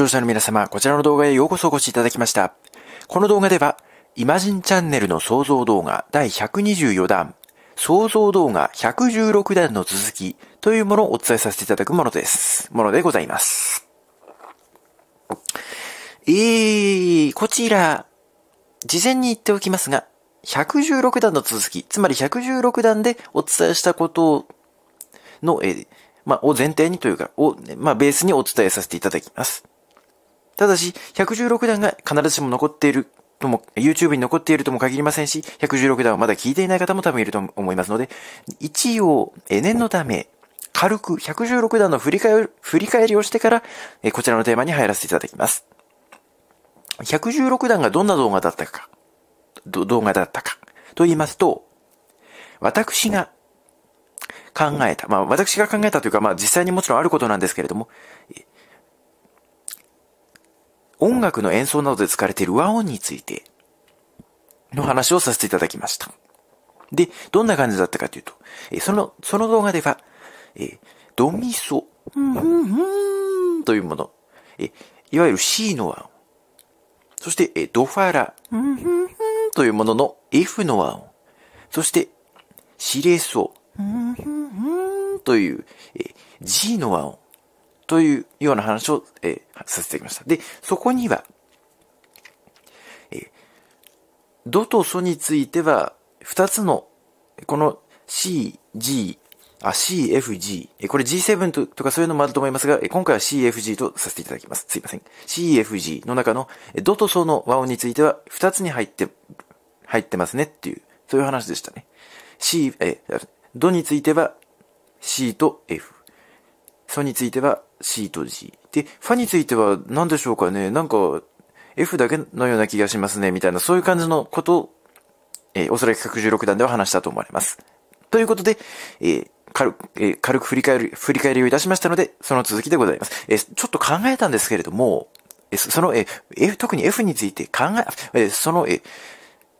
視聴者の皆様、こちらの動画へようこそお越しいただきました。この動画では、イマジンチャンネルの創造動画第124弾、創造動画116弾の続きというものをお伝えさせていただくものです。ものでございます。えー、こちら、事前に言っておきますが、116弾の続き、つまり116弾でお伝えしたことの、えー、まあ、を前提にというか、を、まあ、ベースにお伝えさせていただきます。ただし、116弾が必ずしも残っているとも、YouTube に残っているとも限りませんし、116弾をまだ聞いていない方も多分いると思いますので、一応、念のため、軽く116弾の振り返り振り返りをしてから、こちらのテーマに入らせていただきます。116弾がどんな動画だったか、動画だったか、と言いますと、私が考えた、まあ私が考えたというか、まあ実際にもちろんあることなんですけれども、音楽の演奏などで使われている和音についての話をさせていただきました。で、どんな感じだったかというと、えー、その、その動画では、えー、ドミソ、というもの、えいわゆる C の和音、そして、えドファラ、というものの F の和音、そして、シレソ、という、え G の和音、というような話を、えー、させてきました。で、そこには、えー、ドとソについては、2つの、この C、G、あ、CFG。え、これ G7 ととかそういうのもあると思いますが、今回は CFG とさせていただきます。すいません。CFG の中の、ドとソの和音については、2つに入って、入ってますねっていう、そういう話でしたね。C、え、ドについては C と F。ソについては C と G。で、ファについては何でしょうかね。なんか、F だけのような気がしますね、みたいな、そういう感じのことを、えー、おそらく116段では話したと思われます。ということで、えー軽く、えー、軽く振り返る、振り返りをいたしましたので、その続きでございます。えー、ちょっと考えたんですけれども、えー、その、えー、F、特に F について考え、えー、その、えー、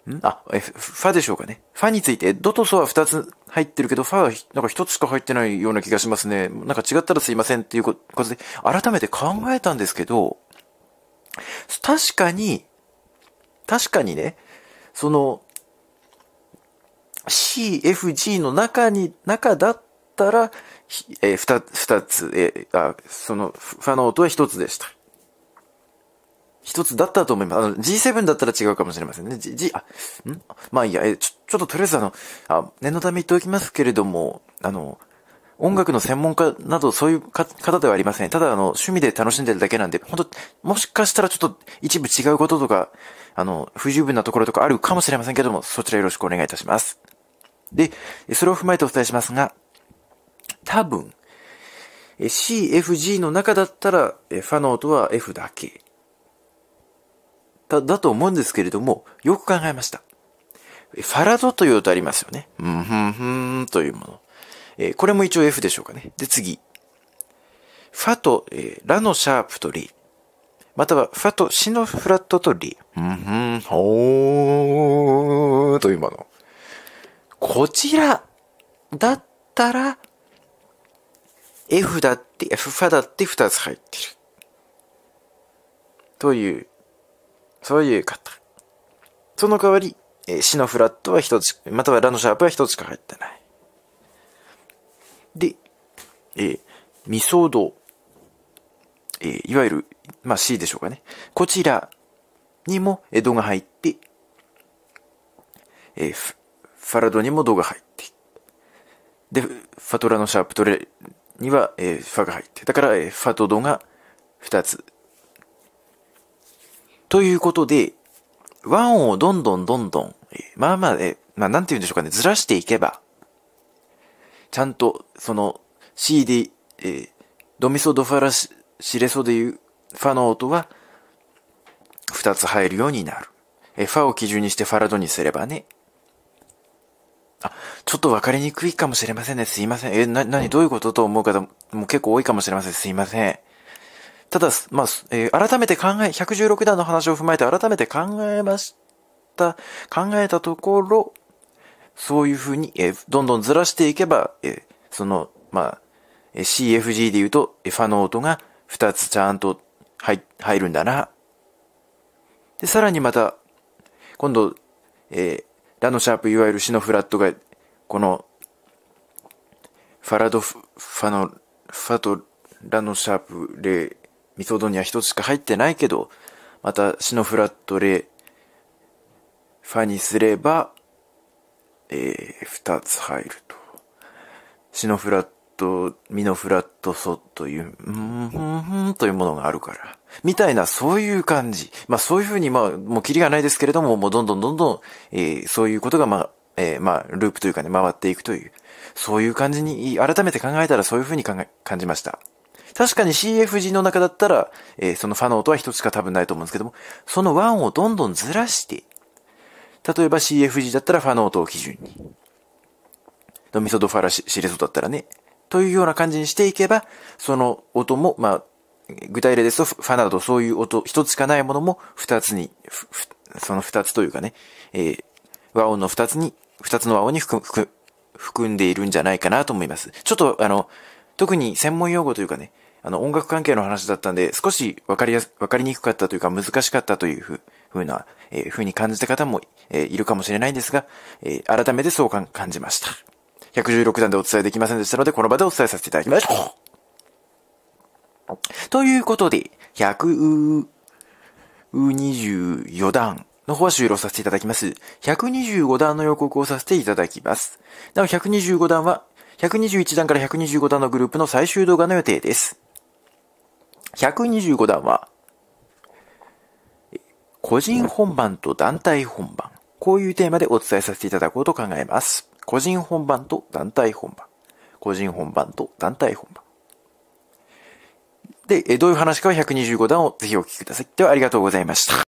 んあ、え、ファでしょうかね。ファについて、ドとソは2つ入ってるけど、ファはなんか1つしか入ってないような気がしますね。なんか違ったらすいませんっていうことで、改めて考えたんですけど、確かに、確かにね、その、CFG の中に、中だったら、えー、2, つ、えー、あ、その、ファの音は1つでした。一つだったと思います。あの、G7 だったら違うかもしれませんね。G、G あ、んまあいいや、え、ちょ、ちょっととりあえずあの、あ、念のため言っておきますけれども、あの、音楽の専門家などそういう方ではありません。ただ、あの、趣味で楽しんでるだけなんで、本当もしかしたらちょっと一部違うこととか、あの、不十分なところとかあるかもしれませんけども、そちらよろしくお願いいたします。で、それを踏まえてお伝えしますが、多分、CFG の中だったら、ファの音は F だけ。だ、だと思うんですけれども、よく考えました。ファラドという音ありますよね。うんふんふんというもの。えー、これも一応 F でしょうかね。で、次。ファと、えー、ラのシャープとリまたは、ファとシのフラットとリうんふん、ほーというもの。こちらだったら、F だって、F ファだって2つ入ってる。というというその代わり、えー、死のフラットは1つ、またはラのシャープは1つしか入ってない。で、えー、未ソード、えー、いわゆる、まあ、C でしょうかね。こちらにも、えドが入って、えー、ファラドにもドが入って、で、ファトラのシャープトレには、えー、ファが入って、だから、えー、ファとドが2つということで、和音をどんどんどんどん、まあまあ、え、まあなんて言うんでしょうかね、ずらしていけば、ちゃんと、その C d えー、ドミソドファラシレソでいうファの音は、2つ入るようになる。え、ファを基準にしてファラドにすればね。あ、ちょっとわかりにくいかもしれませんね。すいません。え、な、なに、どういうことと思う方も結構多いかもしれません。すいません。ただ、まあ、えー、改めて考え、116段の話を踏まえて改めて考えました、考えたところ、そういうふうに、えー、どんどんずらしていけば、えー、その、まあ、CFG で言うと、ファの音が2つちゃんと入、入るんだな。で、さらにまた、今度、えー、ラのシャープ、いわゆるシのフラットが、この、ファラドフ、ファの、ファとラのシャープ、レミソドには一つしか入ってないけど、またシノフラットレファにすれば、えー、二つ入ると。シノフラット、ミノフラットソという、うん、というものがあるから。みたいな、そういう感じ。まあそういうふうに、まあ、もうキリがないですけれども、もうどんどんどんどん、えー、そういうことが、まあ、えー、まあ、ループというかね、回っていくという、そういう感じに、改めて考えたらそういうふうに考え、感じました。確かに CFG の中だったら、えー、そのファの音は一つしか多分ないと思うんですけども、その音をどんどんずらして、例えば CFG だったらファの音を基準に、ドミソドファラシレソだったらね、というような感じにしていけば、その音も、まあ、具体例ですと、ファなどそういう音、一つしかないものも二つに、その二つというかね、えー、和音の二つに、二つの和音に含んでいるんじゃないかなと思います。ちょっと、あの、特に専門用語というかね、あの音楽関係の話だったんで、少しわかりやす、わかりにくかったというか難しかったというふうな、えー、ふうに感じた方も、えー、いるかもしれないんですが、えー、改めてそう感じました。116段でお伝えできませんでしたので、この場でお伝えさせていただきましょう。ということで、124段の方は終了させていただきます。125段の予告をさせていただきます。なお、125段は121段から125段のグループの最終動画の予定です。125段は、個人本番と団体本番。こういうテーマでお伝えさせていただこうと考えます。個人本番と団体本番。個人本番と団体本番。で、どういう話かは125段をぜひお聞きください。ではありがとうございました。